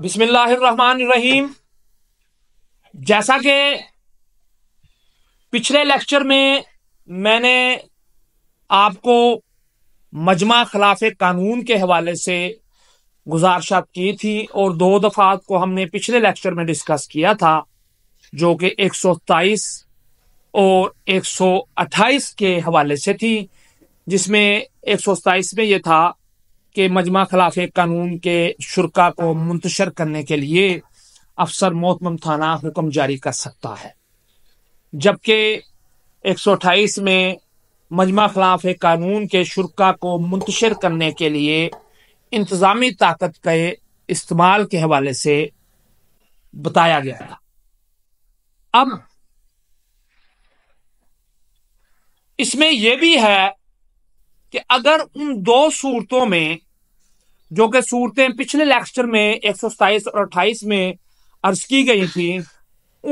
रहीम जैसा कि पिछले लेक्चर में मैंने आपको मजमा खिलाफ कानून के हवाले से गुजारिश की थी और दो दफात को हमने पिछले लेक्चर में डिस्कस किया था जो कि एक सौ तेईस और एक सौ अट्ठाईस के हवाले से थी जिसमें एक सौ सत्ताईस में ये था के मजमा खिलाफ कानून के शुरा को मुंतशर करने के लिए अफसर मोहतम थाना हुक्म जारी कर सकता है जबकि एक सौ अट्ठाईस में मजमा खिलाफ कानून के शुरा को मुंतशर करने के लिए इंतज़ामी ताकत के इस्तेमाल के हवाले से बताया गया था अब इसमें यह भी है कि अगर उन दो सूरतों में जो कि सूरतें पिछले लेक्चर में 127 और 28 में अर्ज की गई थी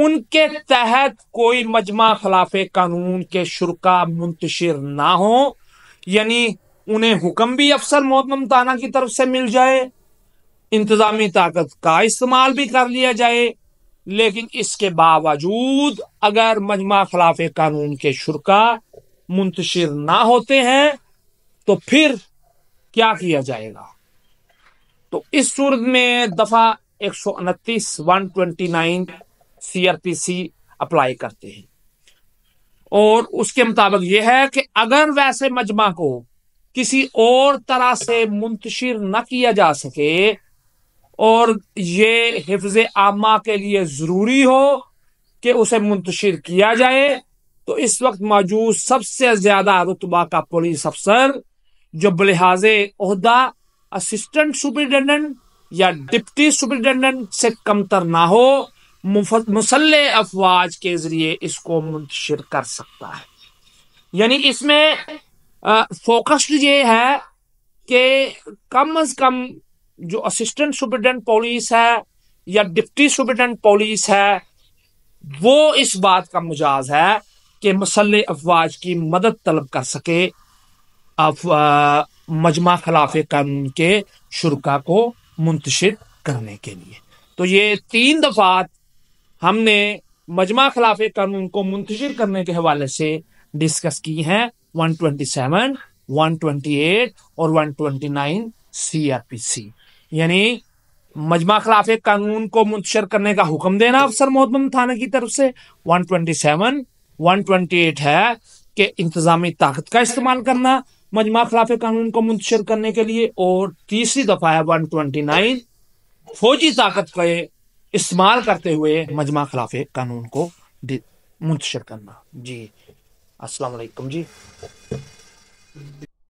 उनके तहत कोई मजमा खिलाफ कानून के शुरा मुंतशिर ना हो यानी उन्हें हुक्म भी अफसर मोहम्मद ताना की तरफ से मिल जाए इंतजामी ताकत का इस्तेमाल भी कर लिया जाए लेकिन इसके बावजूद अगर मजमा खिलाफ कानून के शुरा मुंतशिर ना होते हैं तो फिर क्या किया जाएगा तो इस सूरत में दफा एक सौ उनतीस one twenty nine C R P C apply करते हैं और उसके मुताबिक यह है कि अगर वैसे मजमा को किसी और तरह से मुंतशिर न किया जा सके और ये हिफ्ज आमा के लिए ज़रूरी हो कि उसे मुंतशिर किया जाए तो इस वक्त मौजूद सबसे ज़्यादा रुतबा का पुलिस अफसर जो बलहाजेहदा असिस्टेंट सुपरिटेंडेंट या डिप्टी सुपरिटेंडेंट से कमतर ना हो मुसल अफवाज के जरिए इसको मुंतशिर कर सकता है यानी इसमें फोकस्ड ये है कि कम अज कम जो असिस्टेंट सुपरिटेंडेंट पुलिस है या डिप्टी सुपरिटेंडेंट पुलिस है वो इस बात का मुजाज है कि मसल अफवाज की मदद तलब कर सके मजमा खिलाफ कानून के शुरा को मुंतशिर करने के लिए तो ये तीन दफात हमने मजमा खिलाफ कानून को मुंतशिर करने के हवाले से डिस्कस की हैं 127, 128 और 129 सीआरपीसी यानी मजमा खिलाफ कानून को मुंतशर करने का हुक्म देना अफसर मोहतम थाने की तरफ से 127, 128 है कि इंतजामी ताकत का इस्तेमाल करना मजमा खिलाफ कानून को मुंतशर करने के लिए और तीसरी दफा है वन ट्वेंटी नाइन फौजी ताकत का इस्तेमाल करते हुए मजमा खिलाफ कानून को मुंतशर करना जी अस्सलाम जी